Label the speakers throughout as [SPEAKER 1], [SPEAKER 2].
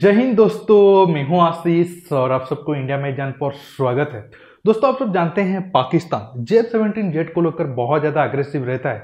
[SPEAKER 1] जय हिंद दोस्तों मैं हूं आशीष और आप सबको इंडिया में जान पर स्वागत है दोस्तों आप सब जानते हैं पाकिस्तान जेब सेवनटीन जेट को लेकर बहुत ज़्यादा अग्रेसिव रहता है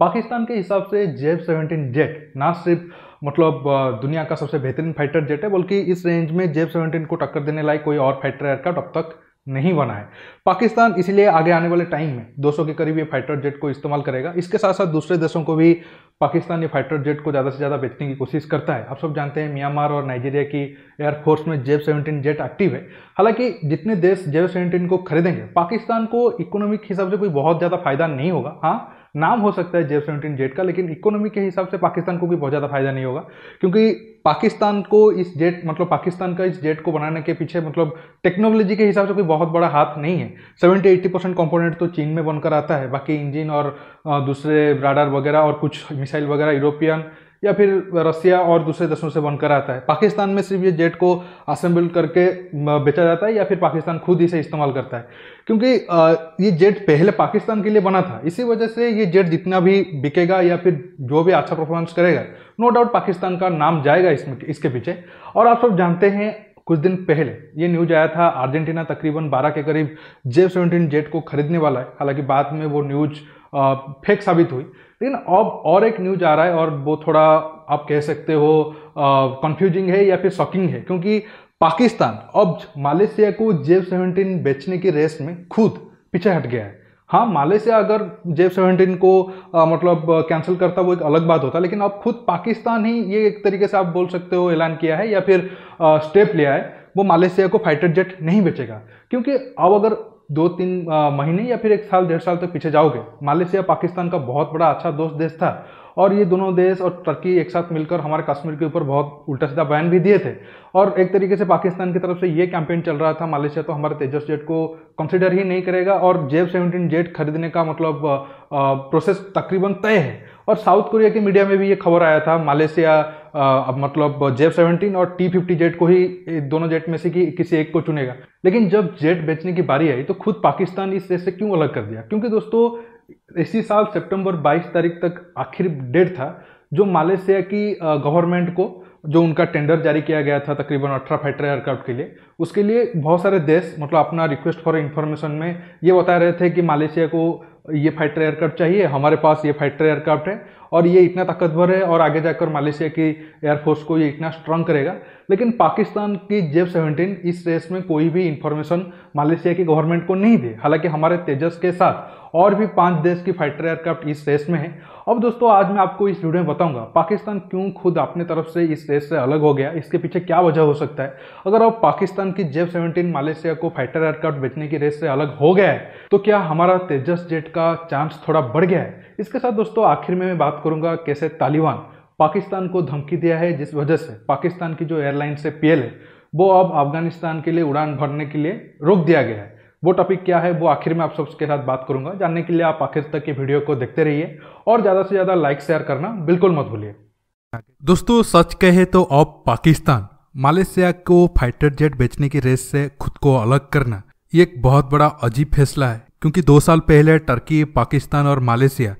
[SPEAKER 1] पाकिस्तान के हिसाब से जेब सेवनटीन जेट ना सिर्फ मतलब दुनिया का सबसे बेहतरीन फाइटर जेट है बल्कि इस रेंज में जेब सेवनटीन को टक्कर देने लायक कोई और फाइटर एयरक्राफ्ट अब तक नहीं बना है पाकिस्तान इसलिए आगे आने वाले टाइम में 200 के करीब ये फाइटर जेट को इस्तेमाल करेगा इसके साथ साथ दूसरे देशों को भी पाकिस्तान ये फाइटर जेट को ज़्यादा से ज़्यादा बेचने की कोशिश करता है आप सब जानते हैं म्यांमार और नाइजीरिया की एयरफोर्स में जेब सेवनटीन जेट एक्टिव है हालांकि जितने देश जेब सेवनटीन को खरीदेंगे पाकिस्तान को इकोनॉमिक हिसाब से कोई बहुत ज़्यादा फायदा नहीं होगा हाँ नाम हो सकता है जेफ सेवेंटीन जेट का लेकिन इकोनॉमी के हिसाब से पाकिस्तान को भी बहुत ज़्यादा फायदा नहीं होगा क्योंकि पाकिस्तान को इस जेट मतलब पाकिस्तान का इस जेट को बनाने के पीछे मतलब टेक्नोलॉजी के हिसाब से कोई बहुत बड़ा हाथ नहीं है सेवेंटी एट्टी परसेंट कॉम्पोनेंट तो चीन में बनकर आता है बाकी इंजन और दूसरे राडार वगैरह और कुछ मिसाइल वगैरह यूरोपियन या फिर रसिया और दूसरे देशों से बनकर आता है पाकिस्तान में सिर्फ ये जेट को असेंबल करके बेचा जाता है या फिर पाकिस्तान खुद ही से इस्तेमाल करता है क्योंकि ये जेट पहले पाकिस्तान के लिए बना था इसी वजह से ये जेट जितना भी बिकेगा या फिर जो भी अच्छा परफॉर्मेंस करेगा नो डाउट पाकिस्तान का नाम जाएगा इसमें इसके पीछे और आप सब जानते हैं कुछ दिन पहले ये न्यूज आया था अर्जेंटीना तकरीबन 12 के करीब जेफ सेवेंटीन जेट को खरीदने वाला है हालांकि बाद में वो न्यूज़ फेक साबित हुई लेकिन अब और एक न्यूज आ रहा है और वो थोड़ा आप कह सकते हो कंफ्यूजिंग है या फिर शॉकिंग है क्योंकि पाकिस्तान अब मालेशिया को जेब सेवेंटीन बेचने की रेस में खुद पीछे हट गया है हाँ मालेशिया अगर जेब सेवेंटीन को आ, मतलब कैंसिल करता वो एक अलग बात होता लेकिन अब खुद पाकिस्तान ही ये एक तरीके से आप बोल सकते हो ऐलान किया है या फिर आ, स्टेप लिया है वो मालेशिया को फाइटर जेट नहीं बेचेगा क्योंकि अब अगर दो तीन महीने या फिर एक साल डेढ़ साल तक तो पीछे जाओगे मालेशिया पाकिस्तान का बहुत बड़ा अच्छा दोस्त देश था और ये दोनों देश और टर्की एक साथ मिलकर हमारे कश्मीर के ऊपर बहुत उल्टा सीधा बयान भी दिए थे और एक तरीके से पाकिस्तान की तरफ से ये कैंपेन चल रहा था मालेशिया तो हमारे तेजस जेट को कंसिडर ही नहीं करेगा और जेब सेवनटीन जेट खरीदने का मतलब प्रोसेस तकरीबन तय है और साउथ कोरिया के मीडिया में भी ये खबर आया था अब मतलब जेब सेवनटीन और टी फिफ्टी जेट को ही दोनों जेट में से कि किसी एक को चुनेगा लेकिन जब जेट बेचने की बारी आई तो खुद पाकिस्तान इस देश से क्यों अलग कर दिया क्योंकि दोस्तों इसी साल सितंबर 22 तारीख तक आखिर डेट था जो मालेशिया की गवर्नमेंट को जो उनका टेंडर जारी किया गया था तकरीबन अठारह फाइटर एयरक्राफ्ट के लिए उसके लिए बहुत सारे देश मतलब अपना रिक्वेस्ट फॉर इन्फॉर्मेशन में ये बता रहे थे कि मालेशिया को ये फाइटर एयरक्राफ्ट चाहिए हमारे पास ये फाइटर एयरक्राफ्ट है और ये इतना ताकतवर है और आगे जाकर मलेशिया की एयरफोर्स को ये इतना स्ट्रांग करेगा लेकिन पाकिस्तान की जेब सेवनटीन इस रेस में कोई भी इन्फॉर्मेशन मलेशिया की गवर्नमेंट को नहीं दे हालांकि हमारे तेजस के साथ और भी पांच देश की फाइटर एयरक्राफ्ट इस रेस में है अब दोस्तों आज मैं आपको इस वीडियो में बताऊंगा पाकिस्तान क्यों खुद अपने तरफ से इस रेस से अलग हो गया इसके पीछे क्या वजह हो सकता है अगर अब पाकिस्तान की जेब सेवेंटीन मलेशिया को फाइटर एयरक्राफ्ट बेचने की रेस से अलग हो गया है तो क्या हमारा तेजस जेट का चांस थोड़ा बढ़ गया है इसके साथ दोस्तों आखिर में मैं बात करूंगा कैसे तालिबान पाकिस्तान को धमकी दिया है जिस वजह से पाकिस्तान की जो एयरलाइन से पीएल है वो अब अफगानिस्तान के लिए उड़ान भरने के लिए रोक दिया गया है वो टॉपिक क्या है वो आखिर में आप सबके साथ बात करूंगा जानने के लिए आप आखिर तक की वीडियो को देखते रहिए और ज़्यादा से ज़्यादा लाइक शेयर करना बिल्कुल मत भूलिए दोस्तों सच कहे तो अब पाकिस्तान मलेशिया को फाइटर जेट बेचने की रेस से खुद को अलग करना ये एक बहुत बड़ा अजीब फैसला है क्योंकि दो साल पहले टर्की पाकिस्तान और मलेशिया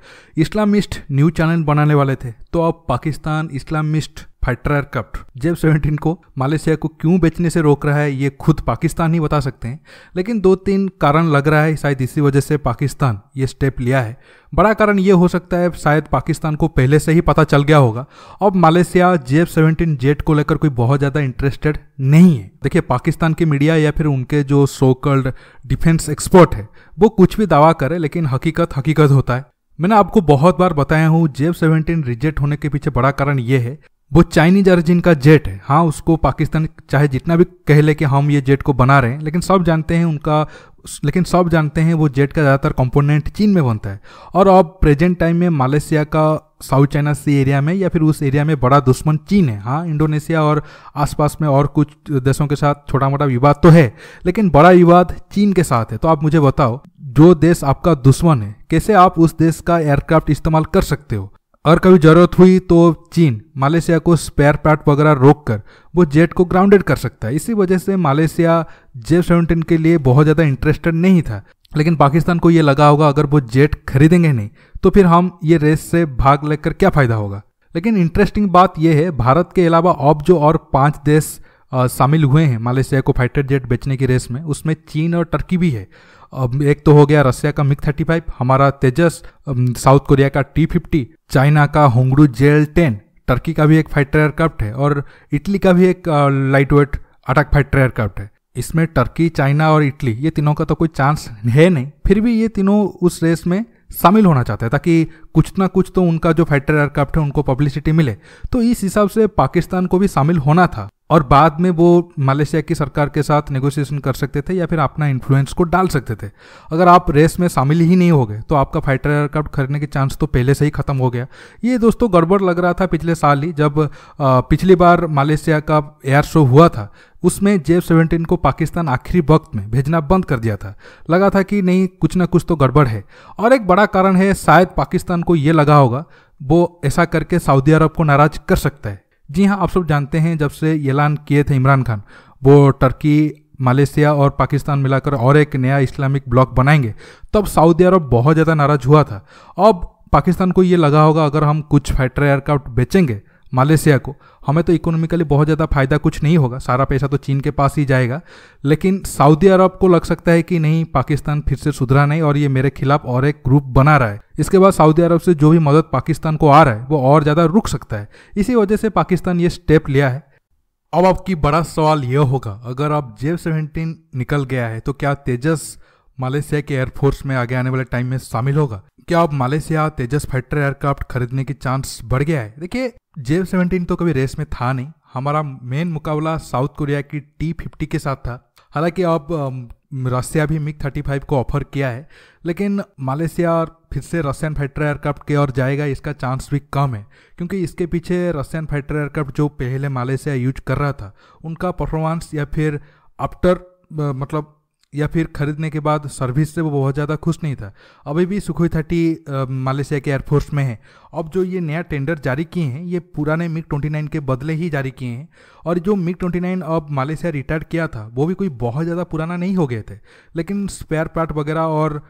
[SPEAKER 1] इस्लामिस्ट न्यूज चैनल बनाने वाले थे तो अब Pakistan Islamist fighter aircraft JF seventeen को मलेशिया को क्यों बेचने से रोक रहा है ये खुद पाकिस्तान ही बता सकते हैं लेकिन दो तीन कारण लग रहा है शायद इसी वजह से पाकिस्तान ये स्टेप लिया है बड़ा कारण ये हो सकता है शायद पाकिस्तान को पहले से ही पता चल गया होगा अब मलेशिया जेब सेवेंटीन जेट को लेकर कोई बहुत ज़्यादा इंटरेस्टेड नहीं है देखिए पाकिस्तान की मीडिया या फिर उनके जो सो कल्ड डिफेंस एक्सपर्ट है वो कुछ भी दावा करे लेकिन हकीकत हकीकत होता है मैंने आपको बहुत बार बताया हूँ जेब सेवेंटीन रिजेक्ट होने के पीछे बड़ा कारण यह है वो चाइनीज अर्जिन का जेट है हाँ उसको पाकिस्तान चाहे जितना भी कह ले कि हम ये जेट को बना रहे हैं लेकिन सब जानते हैं उनका लेकिन सब जानते हैं वो जेट का ज़्यादातर कंपोनेंट चीन में बनता है और अब प्रेजेंट टाइम में मलेशिया का साउथ चाइना सी एरिया में या फिर उस एरिया में बड़ा दुश्मन चीन है हाँ इंडोनेशिया और आसपास में और कुछ देशों के साथ छोटा मोटा विवाद तो है लेकिन बड़ा विवाद चीन के साथ है तो आप मुझे बताओ जो देश आपका दुश्मन है कैसे आप उस देश का एयरक्राफ्ट इस्तेमाल कर सकते हो और कभी ज़रूरत हुई तो चीन मालेशिया को स्पेयर पार्ट वगैरह रोक कर वो जेट को ग्राउंडेड कर सकता है इसी वजह से मालेशिया जे सेवेंटीन के लिए बहुत ज़्यादा इंटरेस्टेड नहीं था लेकिन पाकिस्तान को ये लगा होगा अगर वो जेट खरीदेंगे नहीं तो फिर हम ये रेस से भाग लेकर क्या फ़ायदा होगा लेकिन इंटरेस्टिंग बात यह है भारत के अलावा अब जो और पांच देश शामिल हुए हैं मलेशिया को फाइटर जेट बेचने की रेस में उसमें चीन और टर्की भी है अब एक तो हो गया रसिया का मिग थर्टी फाइव हमारा तेजस साउथ कोरिया का टी फिफ्टी चाइना का होंगड़ू जेल टेन टर्की का भी एक फाइटर एयरक्राफ्ट है और इटली का भी एक light weight attack fighter aircraft है इसमें टर्की चाइना और इटली ये तीनों का तो कोई चांस है नहीं फिर भी ये तीनों उस रेस में शामिल होना चाहते हैं ताकि कुछ ना कुछ तो उनका जो फाइटर एयरक्राफ्ट है उनको पब्लिसिटी मिले तो इस हिसाब से पाकिस्तान को भी शामिल होना था और बाद में वो मलेशिया की सरकार के साथ नेगोशिएशन कर सकते थे या फिर अपना इन्फ्लुएंस को डाल सकते थे अगर आप रेस में शामिल ही नहीं हो गए तो आपका फाइटर एयरक्राफ्ट खरीदने के चांस तो पहले से ही ख़त्म हो गया ये दोस्तों गड़बड़ लग रहा था पिछले साल ही जब पिछली बार मलेशिया का एयर शो हुआ था उसमें जेब सेवेंटीन को पाकिस्तान आखिरी वक्त में भेजना बंद कर दिया था लगा था कि नहीं कुछ ना कुछ तो गड़बड़ है और एक बड़ा कारण है शायद पाकिस्तान को ये लगा होगा वो ऐसा करके सऊदी अरब को नाराज कर सकता है जी हाँ आप सब जानते हैं जब से ऐलान किए थे इमरान खान वो टर्की मलेशिया और पाकिस्तान मिलाकर और एक नया इस्लामिक ब्लॉक बनाएंगे तब सऊदी अरब बहुत ज़्यादा नाराज हुआ था अब पाकिस्तान को ये लगा होगा अगर हम कुछ फाइटर एयरक्राफ्ट बेचेंगे मलेशिया को हमें तो इकोनॉमिकली बहुत ज़्यादा फायदा कुछ नहीं होगा सारा पैसा तो चीन के पास ही जाएगा लेकिन सऊदी अरब को लग सकता है कि नहीं पाकिस्तान फिर से सुधरा नहीं और ये मेरे खिलाफ और एक ग्रुप बना रहा है इसके बाद सऊदी अरब से जो भी मदद पाकिस्तान को आ रहा है वो और ज़्यादा रुक सकता है इसी वजह से पाकिस्तान ये स्टेप लिया है अब आपकी बड़ा सवाल यह होगा अगर आप जेब सेवेंटीन निकल गया है तो क्या तेजस मलेशिया के एयरफोर्स में आगे आने वाले टाइम में शामिल होगा क्या अब मालेशिया तेजस फाइटर एयरक्राफ्ट खरीदने की चांस बढ़ गया है देखिए जेव सेवनटीन तो कभी रेस में था नहीं हमारा मेन मुकाबला साउथ कोरिया की टी फिफ्टी के साथ था हालांकि अब रशिया भी मिग फाइव को ऑफर किया है लेकिन मालेशिया फिर से रशियन फाइटर एयरक्राफ्ट की ओर जाएगा इसका चांस भी कम है क्योंकि इसके पीछे रसियन फाइटर एयरक्राफ्ट जो पहले मालेशिया यूज कर रहा था उनका परफॉर्मेंस या फिर आफ्टर मतलब या फिर खरीदने के बाद सर्विस से वो बहुत ज़्यादा खुश नहीं था अभी भी सुखोई थर्टी मलेशिया के एयरफोर्स में है अब जो ये नया टेंडर जारी किए हैं ये पुराने मिग ट्वेंटी नाइन के बदले ही जारी किए हैं और जो मिग ट्वेंटी नाइन अब मालयशिया रिटायर किया था वो भी कोई बहुत ज़्यादा पुराना नहीं हो गए थे लेकिन स्पेयर पार्ट वगैरह और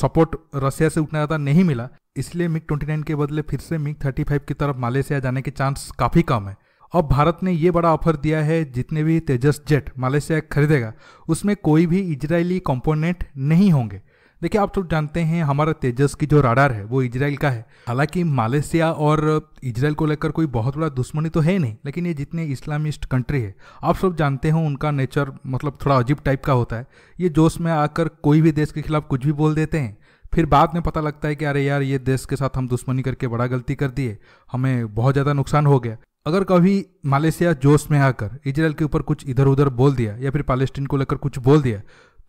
[SPEAKER 1] सपोर्ट रशिया से उतना ज़्यादा नहीं मिला इसलिए मिग ट्वेंटी नाइन के बदले फिर से मिग थर्टी फाइव की तरफ मलेशिया जाने के चांस काफ़ी कम है अब भारत ने ये बड़ा ऑफर दिया है जितने भी तेजस जेट मलेशिया खरीदेगा उसमें कोई भी इजरायली कंपोनेंट नहीं होंगे देखिए आप तो जानते हैं हमारा तेजस की जो राडार है वो इजराइल का है हालांकि मलेशिया और इजराइल को लेकर कोई बहुत बड़ा दुश्मनी तो है नहीं लेकिन ये जितने इस्लामिस्ट कंट्री है आप सब जानते हो उनका नेचर मतलब थोड़ा अजीब टाइप का होता है ये जोश में आकर कोई भी देश के खिलाफ कुछ भी बोल देते हैं फिर बाद में पता लगता है कि अरे यार ये देश के साथ हम दुश्मनी करके बड़ा गलती कर दिए हमें बहुत ज़्यादा नुकसान हो गया अगर कभी मालेशिया जोश में आकर इसराइल के ऊपर कुछ इधर उधर बोल दिया या फिर पैलेस्टीन को लेकर कुछ बोल दिया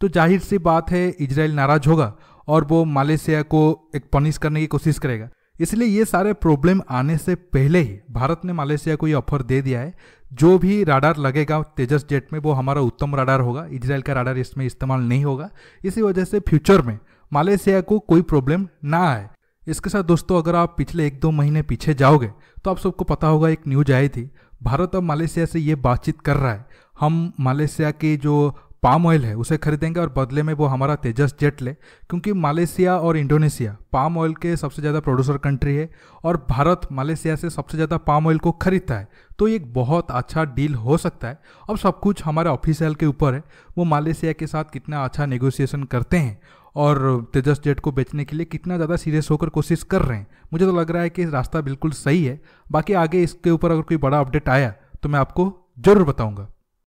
[SPEAKER 1] तो जाहिर सी बात है इसराइल नाराज होगा और वो मालेशिया को एक पनिश करने की कोशिश करेगा इसलिए ये सारे प्रॉब्लम आने से पहले ही भारत ने मालेशिया को ये ऑफर दे दिया है जो भी राडार लगेगा तेजस जेट में वो हमारा उत्तम राडार होगा इसराइल का राडार इसमें इस्तेमाल नहीं होगा इसी वजह से फ्यूचर में मालेशिया को कोई प्रॉब्लम ना आए इसके साथ दोस्तों अगर आप पिछले एक दो महीने पीछे जाओगे तो आप सबको पता होगा एक न्यूज आई थी भारत और मलेशिया से ये बातचीत कर रहा है हम मलेशिया के जो पाम ऑयल है उसे खरीदेंगे और बदले में वो हमारा तेजस जेट ले क्योंकि मलेशिया और इंडोनेशिया पाम ऑयल के सबसे ज़्यादा प्रोड्यूसर कंट्री है और भारत मलेशिया से सबसे ज़्यादा पाम ऑयल को खरीदता है तो एक बहुत अच्छा डील हो सकता है अब सब कुछ हमारे ऑफिशियल के ऊपर है वो मलेशिया के साथ कितना अच्छा नेगोशिएशन करते हैं और तेजस जेट को बेचने के लिए कितना ज़्यादा सीरियस होकर कोशिश कर रहे हैं मुझे तो लग रहा है कि रास्ता बिल्कुल सही है बाकी आगे इसके ऊपर अगर कोई बड़ा अपडेट आया तो मैं आपको ज़रूर बताऊँगा